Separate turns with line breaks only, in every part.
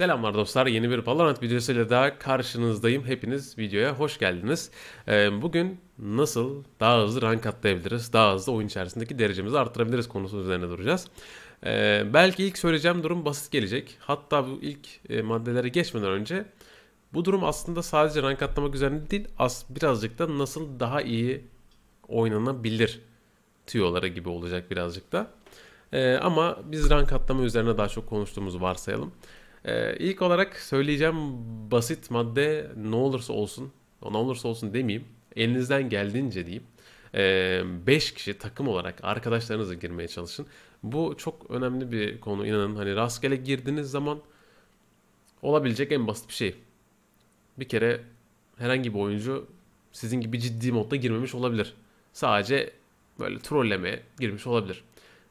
Selamlar dostlar. Yeni bir Valorant videosuyla daha karşınızdayım. Hepiniz videoya hoş geldiniz. Ee, bugün nasıl daha hızlı rank atlayabiliriz, daha hızlı oyun içerisindeki derecemizi artırabiliriz konusu üzerine duracağız. Ee, belki ilk söyleyeceğim durum basit gelecek. Hatta bu ilk e, maddelere geçmeden önce bu durum aslında sadece rank atlamak üzerine değil, birazcık da nasıl daha iyi oynanabilir tüyoları gibi olacak birazcık da. Ee, ama biz rank atlama üzerine daha çok konuştuğumuzu varsayalım. Ee, ilk olarak söyleyeceğim basit madde ne olursa olsun, ne olursa olsun demeyeyim, elinizden geldiğince diyeyim. 5 ee, kişi takım olarak arkadaşlarınızla girmeye çalışın. Bu çok önemli bir konu inanın. Hani rastgele girdiğiniz zaman olabilecek en basit bir şey. Bir kere herhangi bir oyuncu sizin gibi ciddi modda girmemiş olabilir. Sadece böyle trollemeye girmiş olabilir.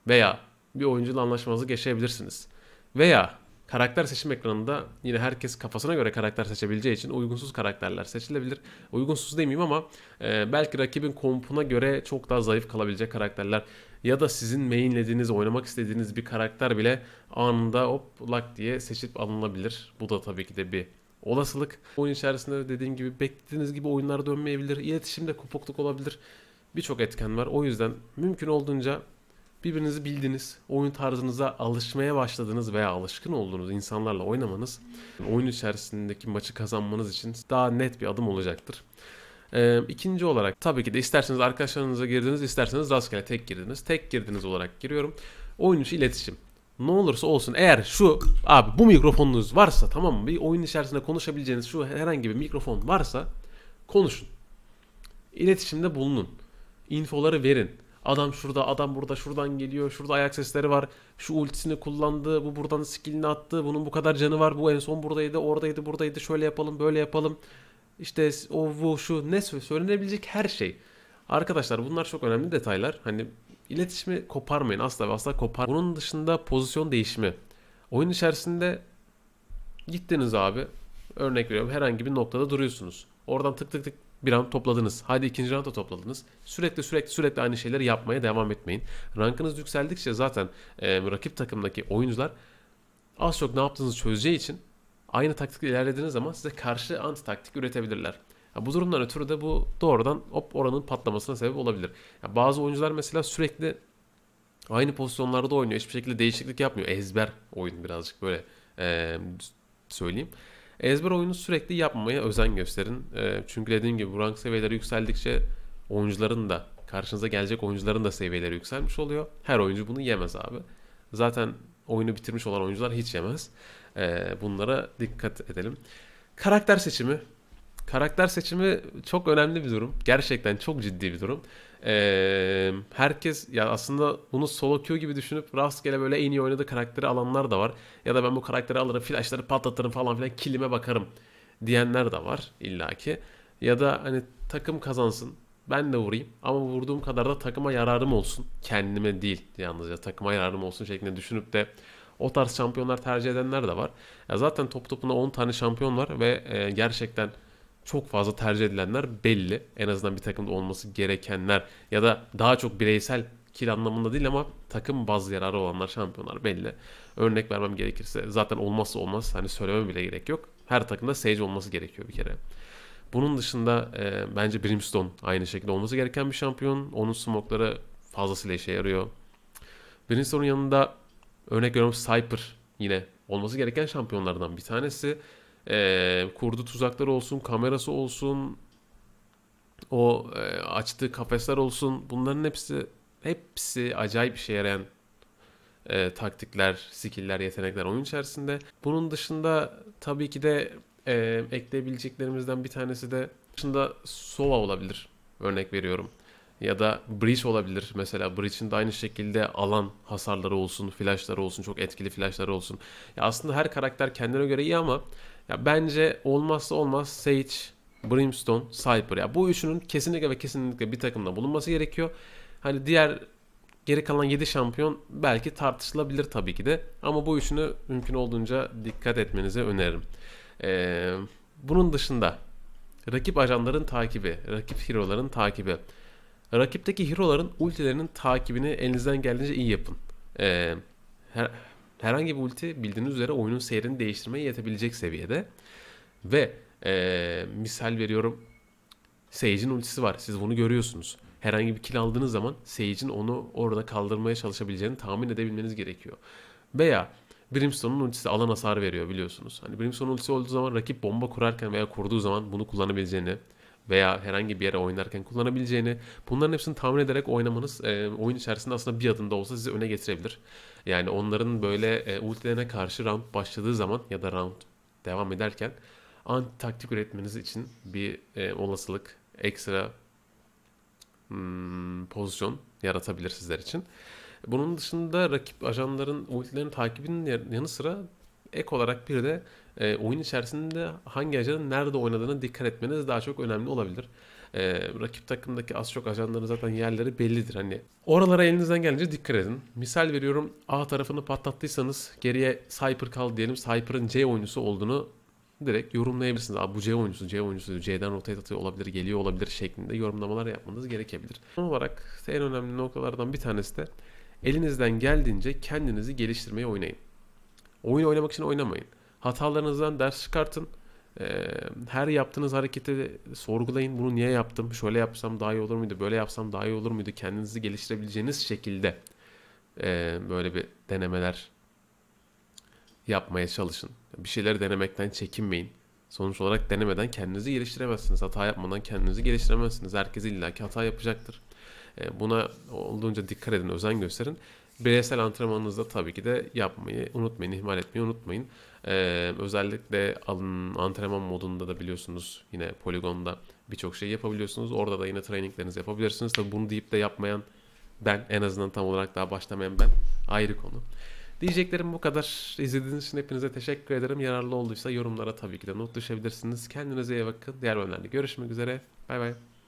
Veya bir oyuncuyla anlaşmazlık yaşayabilirsiniz. Veya Karakter seçim ekranında yine herkes kafasına göre karakter seçebileceği için uygunsuz karakterler seçilebilir. Uygunsuz demeyeyim ama e, belki rakibin kompuna göre çok daha zayıf kalabilecek karakterler ya da sizin mainlediğiniz, oynamak istediğiniz bir karakter bile anında hop lak diye seçip alınabilir. Bu da tabii ki de bir olasılık. Oyun içerisinde dediğim gibi beklediğiniz gibi oyunlar dönmeyebilir. İletişimde kopukluk olabilir. Birçok etken var. O yüzden mümkün olduğunca birbirinizi bildiniz, oyun tarzınıza alışmaya başladınız veya alışkın olduğunuz insanlarla oynamanız oyun içerisindeki maçı kazanmanız için daha net bir adım olacaktır. Ee, ikinci olarak tabii ki de isterseniz arkadaşlarınıza girdiniz, isterseniz rastgele tek girdiniz. Tek girdiniz olarak giriyorum. Oyun içi iletişim. Ne olursa olsun eğer şu abi bu mikrofonunuz varsa tamam mı? Bir oyun içerisinde konuşabileceğiniz şu herhangi bir mikrofon varsa konuşun. İletişimde bulunun. İnfoları verin Adam şurada, adam burada, şuradan geliyor, şurada ayak sesleri var. Şu ultisini kullandı, bu buradan skillini attı, bunun bu kadar canı var, bu en son buradaydı, oradaydı, buradaydı, şöyle yapalım, böyle yapalım. İşte o, bu, şu, ne söylenebilecek her şey. Arkadaşlar bunlar çok önemli detaylar. Hani iletişimi koparmayın asla ve asla kopar. Bunun dışında pozisyon değişimi. Oyun içerisinde gittiniz abi. Örnek veriyorum herhangi bir noktada duruyorsunuz. Oradan tık tık tık bir round topladınız. Hadi ikinci rounda topladınız. Sürekli sürekli sürekli aynı şeyleri yapmaya devam etmeyin. Rankınız yükseldikçe zaten e, rakip takımdaki oyuncular az çok ne yaptığınızı çözeceği için aynı taktikle ilerlediğiniz zaman size karşı anti taktik üretebilirler. Ya bu durumdan ötürü de bu doğrudan hop oranın patlamasına sebep olabilir. Ya bazı oyuncular mesela sürekli aynı pozisyonlarda oynuyor. Hiçbir şekilde değişiklik yapmıyor. Ezber oyun birazcık böyle e, söyleyeyim ezber oyunu sürekli yapmaya özen gösterin. Ee, çünkü dediğim gibi bu rank seviyeleri yükseldikçe oyuncuların da karşınıza gelecek oyuncuların da seviyeleri yükselmiş oluyor. Her oyuncu bunu yemez abi. Zaten oyunu bitirmiş olan oyuncular hiç yemez. Ee, bunlara dikkat edelim. Karakter seçimi karakter seçimi çok önemli bir durum. Gerçekten çok ciddi bir durum. Ee, herkes ya aslında bunu solo queue gibi düşünüp rastgele böyle en iyi oynadığı karakteri alanlar da var. Ya da ben bu karakteri alırım, flashları patlatırım falan filan kilime bakarım diyenler de var illaki. Ya da hani takım kazansın. Ben de vurayım ama vurduğum kadar da takıma yararım olsun. Kendime değil yalnızca takıma yararım olsun şeklinde düşünüp de o tarz şampiyonlar tercih edenler de var. Ya zaten top topuna 10 tane şampiyon var ve e, gerçekten çok fazla tercih edilenler belli. En azından bir takımda olması gerekenler ya da daha çok bireysel kil anlamında değil ama takım bazı yararı olanlar şampiyonlar belli. Örnek vermem gerekirse zaten olmazsa olmaz hani söylemem bile gerek yok. Her takımda Sage olması gerekiyor bir kere. Bunun dışında e, bence Brimstone aynı şekilde olması gereken bir şampiyon. Onun smokları fazlasıyla işe yarıyor. Brimstone'un yanında örnek veriyorum Cyper yine olması gereken şampiyonlardan bir tanesi e, kurduğu tuzaklar olsun, kamerası olsun, o e, açtığı kafesler olsun bunların hepsi hepsi acayip işe yarayan e, taktikler, skill'ler, yetenekler oyun içerisinde. Bunun dışında tabii ki de e, ekleyebileceklerimizden bir tanesi de dışında Sova olabilir. Örnek veriyorum. Ya da Breach olabilir. Mesela Breach'in de aynı şekilde alan hasarları olsun, flashları olsun, çok etkili flashları olsun. Ya aslında her karakter kendine göre iyi ama ya bence olmazsa olmaz Sage, Brimstone, Cypher. Ya bu üçünün kesinlikle ve kesinlikle bir takımda bulunması gerekiyor. Hani diğer geri kalan 7 şampiyon belki tartışılabilir tabii ki de. Ama bu üçünü mümkün olduğunca dikkat etmenizi öneririm. Ee, bunun dışında rakip ajanların takibi, rakip hero'ların takibi. Rakipteki hero'ların ultilerinin takibini elinizden geldiğince iyi yapın. Ee, her, Herhangi bir ulti bildiğiniz üzere oyunun seyrini değiştirmeye yetebilecek seviyede. Ve ee, misal veriyorum Sage'in ultisi var. Siz bunu görüyorsunuz. Herhangi bir kill aldığınız zaman Sage'in onu orada kaldırmaya çalışabileceğini tahmin edebilmeniz gerekiyor. Veya Brimstone'un ultisi alan hasar veriyor biliyorsunuz. Hani Brimstone'un ultisi olduğu zaman rakip bomba kurarken veya kurduğu zaman bunu kullanabileceğini veya herhangi bir yere oynarken kullanabileceğini bunların hepsini tahmin ederek oynamanız e, oyun içerisinde aslında bir adım da olsa sizi öne getirebilir. Yani onların böyle e, ultilerine karşı round başladığı zaman ya da round devam ederken anti taktik üretmeniz için bir e, olasılık ekstra hmm, pozisyon yaratabilir sizler için. Bunun dışında rakip ajanların ultilerini takibinin yanı sıra Ek olarak bir de e, oyun içerisinde hangi ajanın nerede oynadığına dikkat etmeniz daha çok önemli olabilir. E, rakip takımdaki az çok ajanların zaten yerleri bellidir. Hani oralara elinizden gelince dikkat edin. Misal veriyorum A tarafını patlattıysanız geriye Cyper kal diyelim. Cyper'ın C oyuncusu olduğunu direkt yorumlayabilirsiniz. Abi bu C oyuncusu, C oyuncusu, C'den rotate atıyor olabilir, geliyor olabilir şeklinde yorumlamalar yapmanız gerekebilir. Son olarak en önemli noktalardan bir tanesi de elinizden geldiğince kendinizi geliştirmeye oynayın. Oyun oynamak için oynamayın. Hatalarınızdan ders çıkartın. Ee, her yaptığınız hareketi sorgulayın. Bunu niye yaptım? Şöyle yapsam daha iyi olur muydu? Böyle yapsam daha iyi olur muydu? Kendinizi geliştirebileceğiniz şekilde e, böyle bir denemeler yapmaya çalışın. Bir şeyleri denemekten çekinmeyin. Sonuç olarak denemeden kendinizi geliştiremezsiniz. Hata yapmadan kendinizi geliştiremezsiniz. Herkes illaki hata yapacaktır. E, buna olduğunca dikkat edin, özen gösterin bireysel antrenmanınızda tabii ki de yapmayı unutmayın, ihmal etmeyi unutmayın. Ee, özellikle antrenman modunda da biliyorsunuz yine poligonda birçok şey yapabiliyorsunuz. Orada da yine traininglerinizi yapabilirsiniz. Tabii bunu deyip de yapmayan ben en azından tam olarak daha başlamayan ben ayrı konu. Diyeceklerim bu kadar. İzlediğiniz için hepinize teşekkür ederim. Yararlı olduysa yorumlara tabii ki de not düşebilirsiniz. Kendinize iyi bakın. Diğer bölümlerde görüşmek üzere. Bay bay.